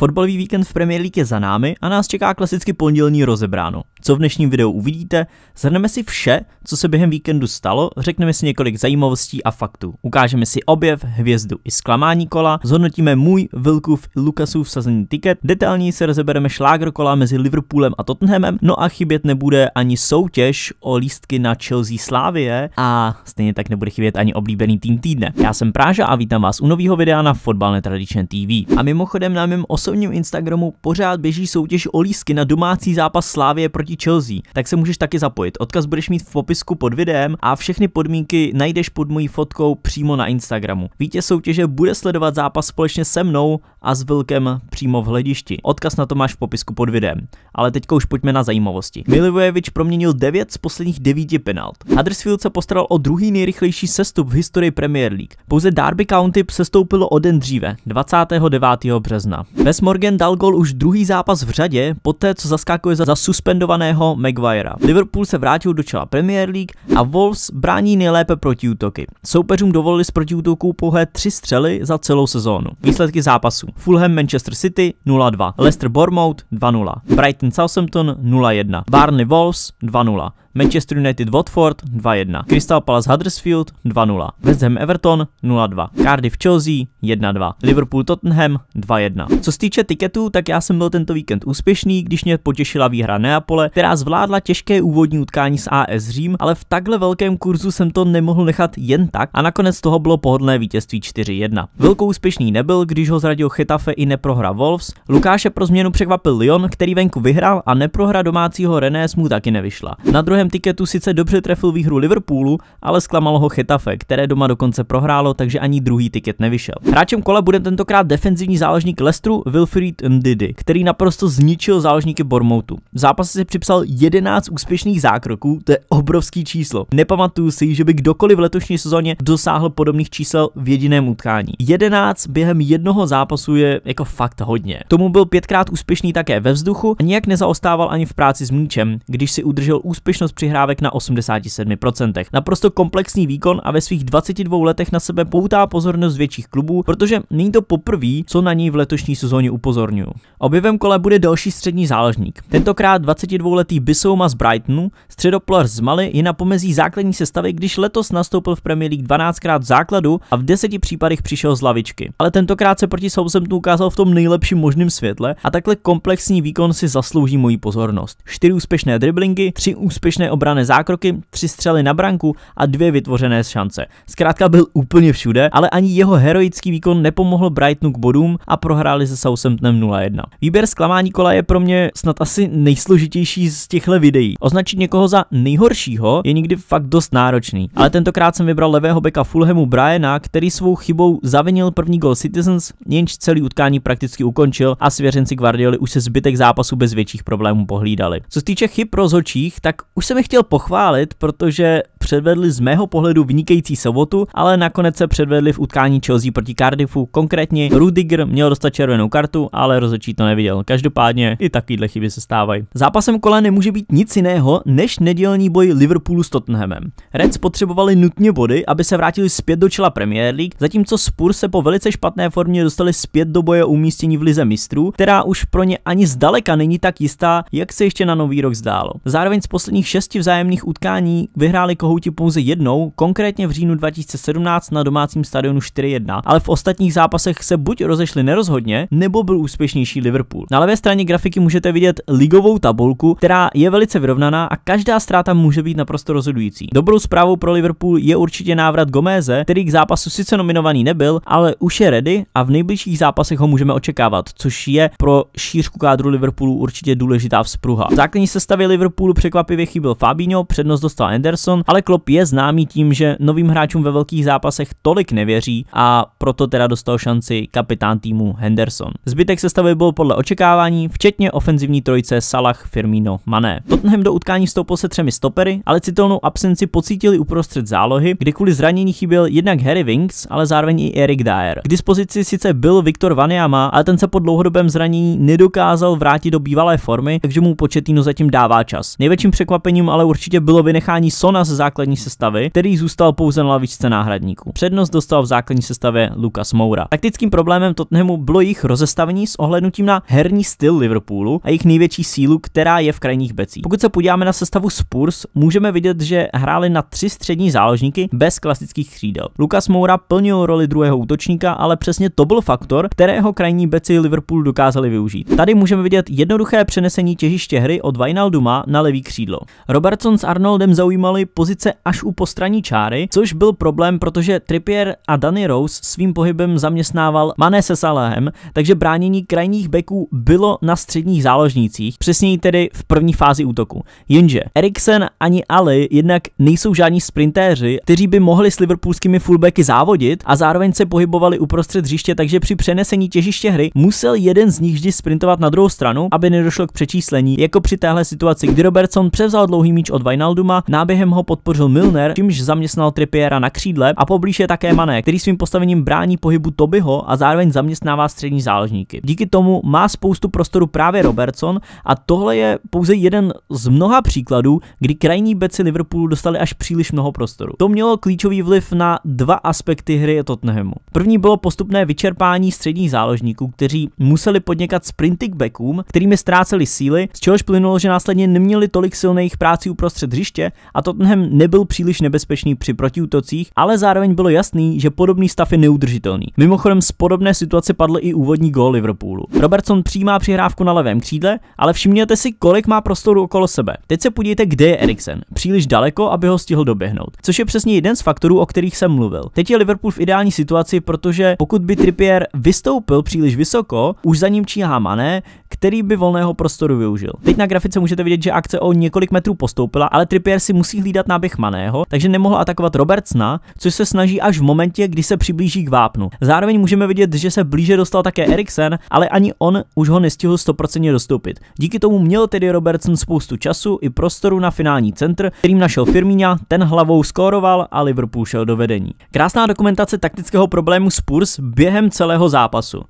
Fotbalový víkend v Premier League je za námi a nás čeká klasicky pondělní rozebráno. Co v dnešním videu uvidíte, zhrneme si vše, co se během víkendu stalo, řekneme si několik zajímavostí a faktů. Ukážeme si objev, hvězdu i zklamání kola, zhodnotíme můj, Vilkův i Lukasův vsazený tiket, detailně se rozebereme šlágr kola mezi Liverpoolem a Tottenhamem, no a chybět nebude ani soutěž o lístky na Chelsea Slávie a stejně tak nebude chybět ani oblíbený tým týdne. Já jsem Práža a vítám vás u nového videa na Fotbal netradičen TV. A mimochodem na mém osobním osobním Instagramu pořád běží soutěž o lísky na domácí zápas Slávie proti Chelsea, tak se můžeš taky zapojit. Odkaz budeš mít v popisku pod videem a všechny podmínky najdeš pod mojí fotkou přímo na Instagramu. Vítěz soutěže bude sledovat zápas společně se mnou a s Vilkem přímo v hledišti. Odkaz na to máš v popisku pod videem. Ale teďka už pojďme na zajímavosti. Milivojevič proměnil 9 z posledních 9 penalt. Huddersfield se postaral o druhý nejrychlejší sestup v historii Premier League. Pouze Derby County sestoupilo o den dříve, 29. března. Ve Morgan dal gol už druhý zápas v řadě, poté co zaskákuje za suspendovaného Maguirea. Liverpool se vrátil do čela Premier League a Wolves brání nejlépe protiútoky. Soupeřům dovolili z protiútoků pouhé tři střely za celou sezónu. Výsledky zápasů. Fulham Manchester City 0-2, Leicester Bournemouth 2-0, Brighton Southampton 0-1, Barney Wolves 2-0, Manchester United Watford 2-1, Crystal Palace Huddersfield 2-0, West Ham Everton 0-2, Cardiff Chelsea 1-2, Liverpool Tottenham 2-1. Co se týče tiketů, tak já jsem byl tento víkend úspěšný, když mě potěšila výhra Neapole, která zvládla těžké úvodní utkání s AS Řím, ale v takhle velkém kurzu jsem to nemohl nechat jen tak a nakonec toho bylo pohodlné vítězství 4-1. Velkou úspěšný nebyl, když ho zradil Chetafe i neprohra Wolves, Lukáše pro změnu překvapil Lyon, který venku vyhrál a neprohra domácího René mu taky nevyšla. Na druhé druhém tiketu sice dobře trefil výhru Liverpoolu, ale zklamalo ho Chetafe, které doma dokonce prohrálo, takže ani druhý tiket nevyšel. Hráčem kola bude tentokrát defenzivní záložník Lestru Wilfried Ndidi, který naprosto zničil záložníky Bormoutu. V zápase si připsal 11 úspěšných zákroků, to je obrovský číslo. Nepamatuju si, že by kdokoliv v letošní sezóně dosáhl podobných čísel v jediném utkání. 11 během jednoho zápasu je jako fakt hodně. Tomu byl pětkrát úspěšný také ve vzduchu a nijak nezaostával ani v práci s míčem, když si udržel úspěšnost přihrávek na 87%. Naprosto komplexní výkon a ve svých 22 letech na sebe poutá pozornost větších klubů, protože není to poprvé, co na něj v letošní sezóně upozorňuju. Objevem kole bude další střední záložník. Tentokrát 22-letý Bisouma z Brightonu, středoplar z Mali je na pomezí základní sestavy, když letos nastoupil v Premier League 12krát v základu a v 10 případech přišel z lavičky. Ale tentokrát se proti Southamptonu ukázal v tom nejlepším možném světle a takhle komplexní výkon si zaslouží moji pozornost. 4 úspěšné driblingy, 3 úspěšné úspěšné obrané zákroky, tři střely na branku a dvě vytvořené z šance. Zkrátka byl úplně všude, ale ani jeho heroický výkon nepomohl Brightonu k bodům a prohráli se Southamptonem 0-1. Výběr zklamání kola je pro mě snad asi nejsložitější z těchto videí. Označit někoho za nejhoršího je nikdy fakt dost náročný, ale tentokrát jsem vybral levého beka Fulhamu Briana, který svou chybou zavinil první gol Citizens, jenž celý utkání prakticky ukončil a svěřenci Guardioli už se zbytek zápasu bez větších problémů pohlídali. Co se týče chyb rozhodčích, tak už jsem je chtěl pochválit, protože předvedli z mého pohledu vynikající sobotu, ale nakonec se předvedli v utkání Chelsea proti Cardiffu. Konkrétně Rudiger měl dostat červenou kartu, ale rozhodčí to neviděl. Každopádně i takovýhle chyby se stávají. Zápasem kola nemůže být nic jiného než nedělní boj Liverpoolu s Tottenhamem. Reds potřebovali nutně body, aby se vrátili zpět do čela Premier League, zatímco Spurs se po velice špatné formě dostali zpět do boje umístění v Lize mistrů, která už pro ně ani zdaleka není tak jistá, jak se ještě na nový rok zdálo. Zároveň z posledních šesti vzájemných utkání vyhráli koho Kohouti pouze jednou, konkrétně v říjnu 2017 na domácím stadionu 4-1, ale v ostatních zápasech se buď rozešli nerozhodně, nebo byl úspěšnější Liverpool. Na levé straně grafiky můžete vidět ligovou tabulku, která je velice vyrovnaná a každá ztráta může být naprosto rozhodující. Dobrou zprávou pro Liverpool je určitě návrat Gomeze, který k zápasu sice nominovaný nebyl, ale už je ready a v nejbližších zápasech ho můžeme očekávat, což je pro šířku kádru Liverpoolu určitě důležitá vzpruha. V základní sestavě Liverpoolu překvapivě chyběl Fabinho, přednost dostal Anderson, ale ale Klopp je známý tím, že novým hráčům ve velkých zápasech tolik nevěří a proto teda dostal šanci kapitán týmu Henderson. Zbytek sestavy byl podle očekávání, včetně ofenzivní trojice Salah, Firmino, Mané. Tottenham do utkání vstoupil se třemi stopery, ale citelnou absenci pocítili uprostřed zálohy, kdy kvůli zranění chyběl jednak Harry Winks, ale zároveň i Erik Dyer. K dispozici sice byl Viktor Vanyama, ale ten se po dlouhodobém zranění nedokázal vrátit do bývalé formy, takže mu početínu zatím dává čas. Největším překvapením ale určitě bylo vynechání Sona z základní sestavy, který zůstal pouze na lavičce náhradníků. Přednost dostal v základní sestavě Lukas Moura. Taktickým problémem Tottenhamu bylo jejich rozestavení s ohlednutím na herní styl Liverpoolu a jejich největší sílu, která je v krajních becích. Pokud se podíváme na sestavu Spurs, můžeme vidět, že hráli na tři střední záložníky bez klasických křídel. Lukas Moura plnil roli druhého útočníka, ale přesně to byl faktor, kterého krajní beci Liverpool dokázali využít. Tady můžeme vidět jednoduché přenesení těžiště hry od Vinalduma na levý křídlo. Robertson s Arnoldem zaujímali pozici sice až u postraní čáry, což byl problém, protože Trippier a Danny Rose svým pohybem zaměstnával Mané se Salahem, takže bránění krajních beků bylo na středních záložnících, přesněji tedy v první fázi útoku. Jenže Eriksen ani Ali jednak nejsou žádní sprintéři, kteří by mohli s liverpoolskými fullbacky závodit a zároveň se pohybovali uprostřed hřiště, takže při přenesení těžiště hry musel jeden z nich vždy sprintovat na druhou stranu, aby nedošlo k přečíslení, jako při téhle situaci, kdy Robertson převzal dlouhý míč od Vinalduma, náběhem ho podpořil podpořil Milner, čímž zaměstnal Trippiera na křídle a poblíž je také Mané, který svým postavením brání pohybu Tobyho a zároveň zaměstnává střední záložníky. Díky tomu má spoustu prostoru právě Robertson a tohle je pouze jeden z mnoha příkladů, kdy krajní beci Liverpoolu dostali až příliš mnoho prostoru. To mělo klíčový vliv na dva aspekty hry Tottenhamu. První bylo postupné vyčerpání středních záložníků, kteří museli podnikat sprinty k backům, kterými ztráceli síly, z čehož plynulo, že následně neměli tolik silných práci uprostřed hřiště a Tottenham nebyl příliš nebezpečný při protiútocích, ale zároveň bylo jasný, že podobný stav je neudržitelný. Mimochodem z podobné situace padl i úvodní gól Liverpoolu. Robertson přijímá přihrávku na levém křídle, ale všimněte si, kolik má prostoru okolo sebe. Teď se podívejte, kde je Eriksen. Příliš daleko, aby ho stihl doběhnout. Což je přesně jeden z faktorů, o kterých jsem mluvil. Teď je Liverpool v ideální situaci, protože pokud by Trippier vystoupil příliš vysoko, už za ním číhá Mané, který by volného prostoru využil. Teď na grafice můžete vidět, že akce o několik metrů postoupila, ale Trippier si musí hlídat náběh prospěch Maného, takže nemohl atakovat Robertsna, což se snaží až v momentě, kdy se přiblíží k vápnu. Zároveň můžeme vidět, že se blíže dostal také Eriksen, ale ani on už ho nestihl 100% dostoupit. Díky tomu měl tedy Robertson spoustu času i prostoru na finální centr, kterým našel Firmína, ten hlavou skóroval a Liverpool šel do vedení. Krásná dokumentace taktického problému Spurs během celého zápasu.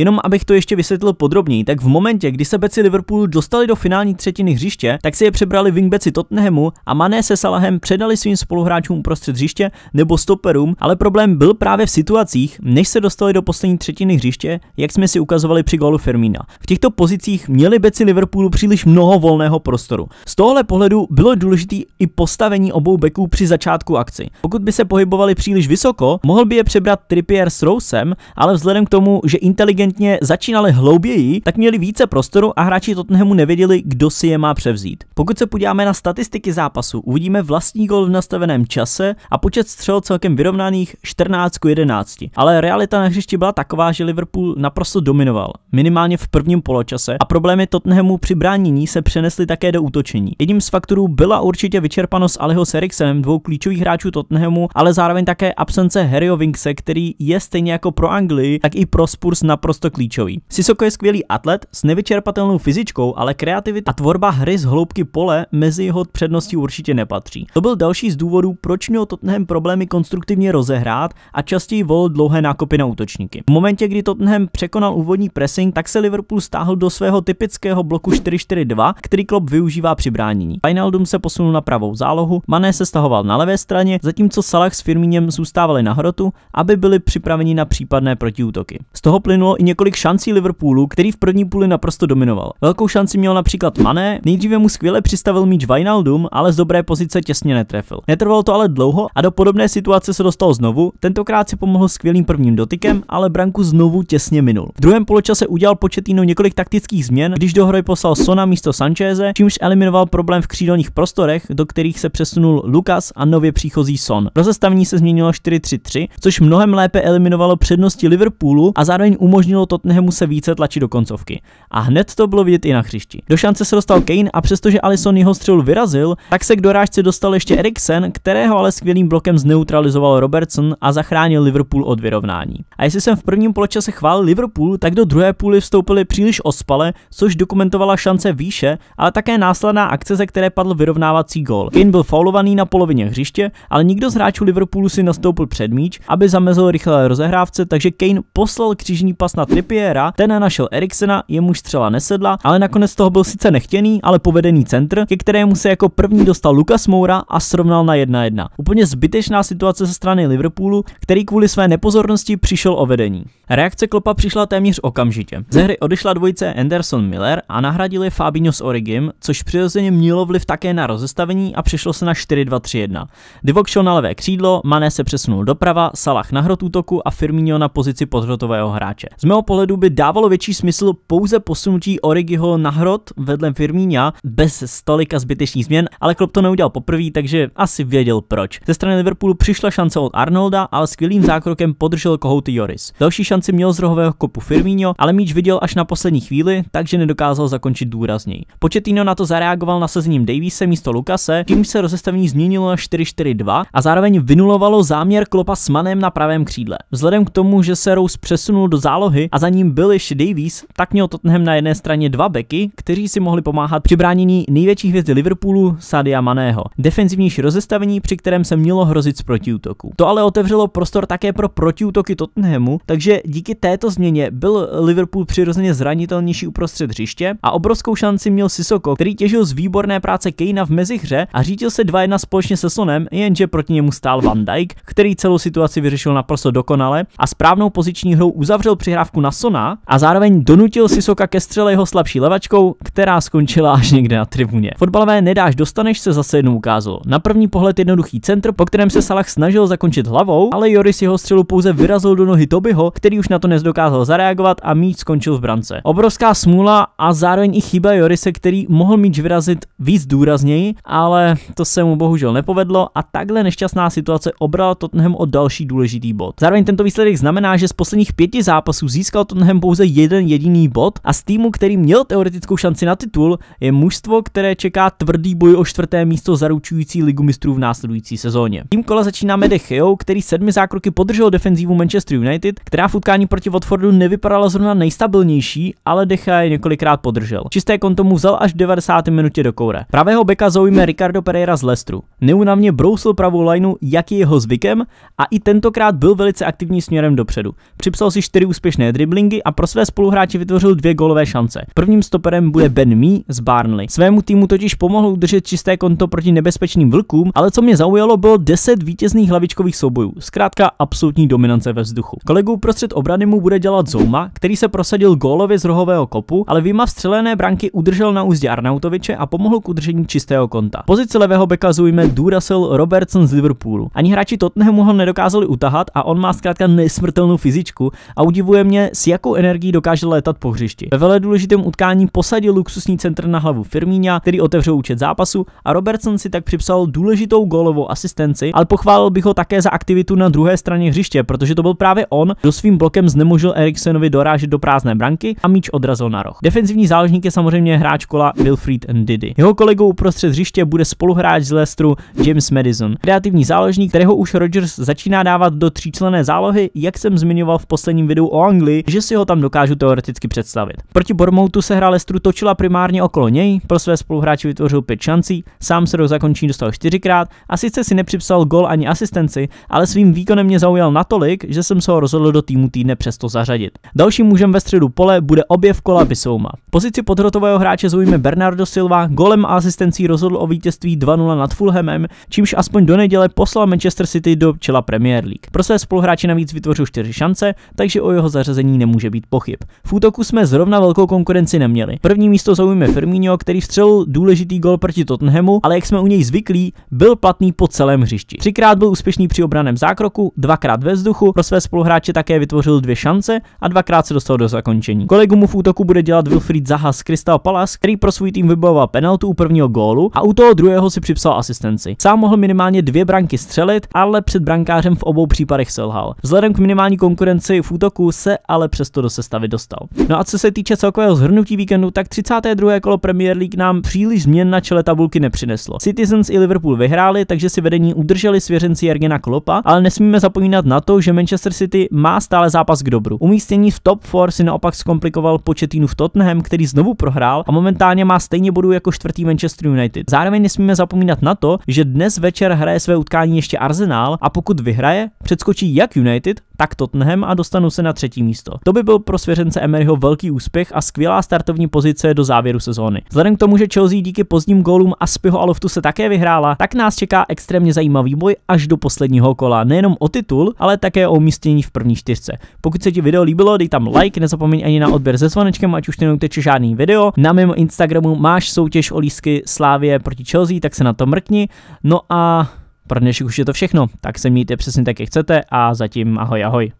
Jenom abych to ještě vysvětlil podrobněji, tak v momentě, kdy se beci Liverpoolu dostali do finální třetiny hřiště, tak si je přebrali wingbeci Tottenhamu a Mané se Salahem předali svým spoluhráčům uprostřed hřiště nebo stoperům, ale problém byl právě v situacích, než se dostali do poslední třetiny hřiště, jak jsme si ukazovali při golu Firmina. V těchto pozicích měli beci Liverpoolu příliš mnoho volného prostoru. Z tohle pohledu bylo důležité i postavení obou beků při začátku akci. Pokud by se pohybovali příliš vysoko, mohl by je přebrat Trippier s Rousem, ale vzhledem k tomu, že inteligent evidentně začínali hlouběji, tak měli více prostoru a hráči Tottenhamu nevěděli, kdo si je má převzít. Pokud se podíváme na statistiky zápasu, uvidíme vlastní gol v nastaveném čase a počet střel celkem vyrovnaných 14 k 11. Ale realita na hřišti byla taková, že Liverpool naprosto dominoval, minimálně v prvním poločase a problémy Tottenhamu při bránění se přenesly také do útočení. Jedním z faktorů byla určitě vyčerpanost Aliho s Eriksenem, dvou klíčových hráčů Tottenhamu, ale zároveň také absence Harryho Winkse, který je stejně jako pro Anglii, tak i pro Spurs naprosto naprosto klíčový. Sisoko je skvělý atlet s nevyčerpatelnou fyzičkou, ale kreativita a tvorba hry z hloubky pole mezi jeho předností určitě nepatří. To byl další z důvodů, proč měl Tottenham problémy konstruktivně rozehrát a častěji volil dlouhé nákopy na útočníky. V momentě, kdy Tottenham překonal úvodní pressing, tak se Liverpool stáhl do svého typického bloku 4-4-2, který klub využívá při bránění. Finaldum se posunul na pravou zálohu, Mané se stahoval na levé straně, zatímco Salah s Firmínem zůstávali na hrotu, aby byli připraveni na případné protiútoky. Z toho plynulo i několik šancí Liverpoolu, který v první půli naprosto dominoval. Velkou šanci měl například Mané, nejdříve mu skvěle přistavil míč Vinaldum, ale z dobré pozice těsně netrefil. Netrvalo to ale dlouho a do podobné situace se dostal znovu, tentokrát si pomohl skvělým prvním dotykem, ale branku znovu těsně minul. V druhém poločase udělal Početino několik taktických změn, když do hry poslal Sona místo Sancheze, čímž eliminoval problém v křídelních prostorech, do kterých se přesunul Lukas a nově příchozí Son. Rozestavení se změnilo 4-3-3, což mnohem lépe eliminovalo přednosti Liverpoolu a zároveň umožnilo umožnilo Tottenhamu se více tlačit do koncovky. A hned to bylo vidět i na hřišti. Do šance se dostal Kane a přestože Alisson jeho střel vyrazil, tak se k dorážce dostal ještě Eriksen, kterého ale skvělým blokem zneutralizoval Robertson a zachránil Liverpool od vyrovnání. A jestli jsem v prvním poločase chválil Liverpool, tak do druhé půly vstoupili příliš ospale, což dokumentovala šance výše, ale také následná akce, ze které padl vyrovnávací gól. Kane byl faulovaný na polovině hřiště, ale nikdo z hráčů Liverpoolu si nastoupil před míč, aby zamezil rychlé rozehrávce, takže Kane poslal křížní pas na Trippiera, ten našel Eriksena, jemu střela nesedla, ale nakonec toho byl sice nechtěný, ale povedený centr, ke kterému se jako první dostal Lukas Moura a srovnal na 1-1. Úplně zbytečná situace ze strany Liverpoolu, který kvůli své nepozornosti přišel o vedení. Reakce Klopa přišla téměř okamžitě. Ze hry odešla dvojice Anderson Miller a nahradil je Fabinho s Origim, což přirozeně mělo vliv také na rozestavení a přišlo se na 4-2-3-1. Divok šel na levé křídlo, Mané se přesunul doprava, Salah na hrot útoku a Firmino na pozici podhrotového hráče. Z mého pohledu by dávalo větší smysl pouze posunutí Origiho na hrot vedle Firmíňa bez stolika zbytečných změn, ale Klopp to neudělal poprvé, takže asi věděl proč. Ze strany Liverpoolu přišla šance od Arnolda, ale skvělým zákrokem podržel kohouty Joris. Další šanci měl z rohového kopu Firmíňo, ale míč viděl až na poslední chvíli, takže nedokázal zakončit důrazněji. Početino na to zareagoval nasazením Davise místo Lukase, tím se rozestavení změnilo na 4-4-2 a zároveň vynulovalo záměr Klopa s Manem na pravém křídle. Vzhledem k tomu, že se Rose přesunul do zálohy, nohy a za ním Billish Davies, tak měl Tottenham na jedné straně dva beky, kteří si mohli pomáhat při bránění největší hvězdy Liverpoolu Sadia Maného. Defenzivnější rozestavení, při kterém se mělo hrozit z protiútoku. To ale otevřelo prostor také pro protiútoky Tottenhamu, takže díky této změně byl Liverpool přirozeně zranitelnější uprostřed hřiště a obrovskou šanci měl Sisoko, který těžil z výborné práce Kejna v mezihře a řídil se 2-1 společně se Sonem, jenže proti němu stál Van Dijk, který celou situaci vyřešil naprosto dokonale a správnou poziční hrou uzavřel přihrávku nahrávku na Sona a zároveň donutil Sisoka ke střele jeho slabší levačkou, která skončila až někde na tribuně. Fotbalové nedáš dostaneš se zase jednou ukázalo. Na první pohled jednoduchý centr, po kterém se Salah snažil zakončit hlavou, ale Joris jeho střelu pouze vyrazil do nohy Tobyho, který už na to nezdokázal zareagovat a míč skončil v brance. Obrovská smůla a zároveň i chyba Jorise, který mohl míč vyrazit víc důrazněji, ale to se mu bohužel nepovedlo a takhle nešťastná situace obrala Tottenham o další důležitý bod. Zároveň tento výsledek znamená, že z posledních pěti zápasů získal Tottenham pouze jeden jediný bod a z týmu, který měl teoretickou šanci na titul, je mužstvo, které čeká tvrdý boj o čtvrté místo zaručující ligu mistrů v následující sezóně. Tím kola začíná Mede který sedmi zákroky podržel defenzívu Manchester United, která v utkání proti Watfordu nevypadala zrovna nejstabilnější, ale Decha je několikrát podržel. Čisté konto mu vzal až v 90. minutě do koure. Pravého beka zaujme Ricardo Pereira z Lestru. Neunavně brousil pravou lineu, jak je jeho zvykem, a i tentokrát byl velice aktivní směrem dopředu. Připsal si čtyři úspěšné driblingy a pro své spoluhráče vytvořil dvě golové šance. Prvním stoperem bude Ben Mee z Barnley. Svému týmu totiž pomohl udržet čisté konto proti nebezpečným vlkům, ale co mě zaujalo, bylo 10 vítězných hlavičkových soubojů. Zkrátka absolutní dominance ve vzduchu. Kolegu prostřed obrany mu bude dělat Zouma, který se prosadil gólově z rohového kopu, ale výma vstřelené branky udržel na úzdě Arnautoviče a pomohl k udržení čistého konta. Pozici levého beka zujme Duracell Robertson z Liverpoolu. Ani hráči Tottenhamu ho nedokázali utahat a on má zkrátka nesmrtelnou fyzičku a udivuje mě, hlavně, s jakou energií dokáže létat po hřišti. Ve vele důležitém utkání posadil luxusní centr na hlavu Firmína, který otevřel účet zápasu a Robertson si tak připsal důležitou gólovou asistenci, ale pochválil bych ho také za aktivitu na druhé straně hřiště, protože to byl právě on, kdo svým blokem znemožil Eriksenovi dorážet do prázdné branky a míč odrazil na roh. Defenzivní záložník je samozřejmě hráč kola Wilfried Ndidi. Jeho kolegou uprostřed hřiště bude spoluhráč z Lestru James Madison, kreativní záložník, kterého už Rogers začíná dávat do tříčlené zálohy, jak jsem zmiňoval v posledním videu o Anglii Anglii, že si ho tam dokážu teoreticky představit. Proti Bormoutu se hra Lestru točila primárně okolo něj, pro své spoluhráče vytvořil pět šancí, sám se do zakončení dostal čtyřikrát a sice si nepřipsal gol ani asistenci, ale svým výkonem mě zaujal natolik, že jsem se ho rozhodl do týmu týdne přesto zařadit. Dalším mužem ve středu pole bude objev kola Bisouma. Pozici podhrotového hráče zaujme Bernardo Silva, golem a asistencí rozhodl o vítězství 2-0 nad Fulhamem, čímž aspoň do neděle poslal Manchester City do čela Premier League. Pro své spoluhráče navíc vytvořil čtyři šance, takže o jeho zařazení seřazení nemůže být pochyb. V útoku jsme zrovna velkou konkurenci neměli. První místo zaujme Firmino, který vstřelil důležitý gol proti Tottenhamu, ale jak jsme u něj zvyklí, byl platný po celém hřišti. Třikrát byl úspěšný při obraném zákroku, dvakrát ve vzduchu, pro své spoluhráče také vytvořil dvě šance a dvakrát se dostal do zakončení. Kolegu mu v útoku bude dělat Wilfried Zaha z Crystal Palace, který pro svůj tým vybojoval penaltu u prvního gólu a u toho druhého si připsal asistenci. Sám mohl minimálně dvě branky střelit, ale před brankářem v obou případech selhal. Vzhledem k minimální konkurenci v útoku se ale přesto do sestavy dostal. No a co se týče celkového zhrnutí víkendu, tak 32. kolo Premier League nám příliš změn na čele tabulky nepřineslo. Citizens i Liverpool vyhráli, takže si vedení udrželi svěřenci Jergena Klopa, ale nesmíme zapomínat na to, že Manchester City má stále zápas k dobru. Umístění v top 4 si naopak zkomplikoval početínu v Tottenham, který znovu prohrál a momentálně má stejně bodů jako čtvrtý Manchester United. Zároveň nesmíme zapomínat na to, že dnes večer hraje své utkání ještě Arsenal a pokud vyhraje, předskočí jak United, tak Tottenham a dostanou se na třetí místo. To by byl pro svěřence Emeryho velký úspěch a skvělá startovní pozice do závěru sezóny. Vzhledem k tomu, že Chelsea díky pozdním gólům Aspyho a Loftu se také vyhrála, tak nás čeká extrémně zajímavý boj až do posledního kola, nejenom o titul, ale také o umístění v první čtyřce. Pokud se ti video líbilo, dej tam like, nezapomeň ani na odběr se zvonečkem, ať už ty neuteče žádný video. Na mém Instagramu máš soutěž o lísky Slávě proti Chelsea, tak se na to mrkni. No a pro dnešek už je to všechno, tak se mějte přesně tak, jak chcete a zatím ahoj ahoj.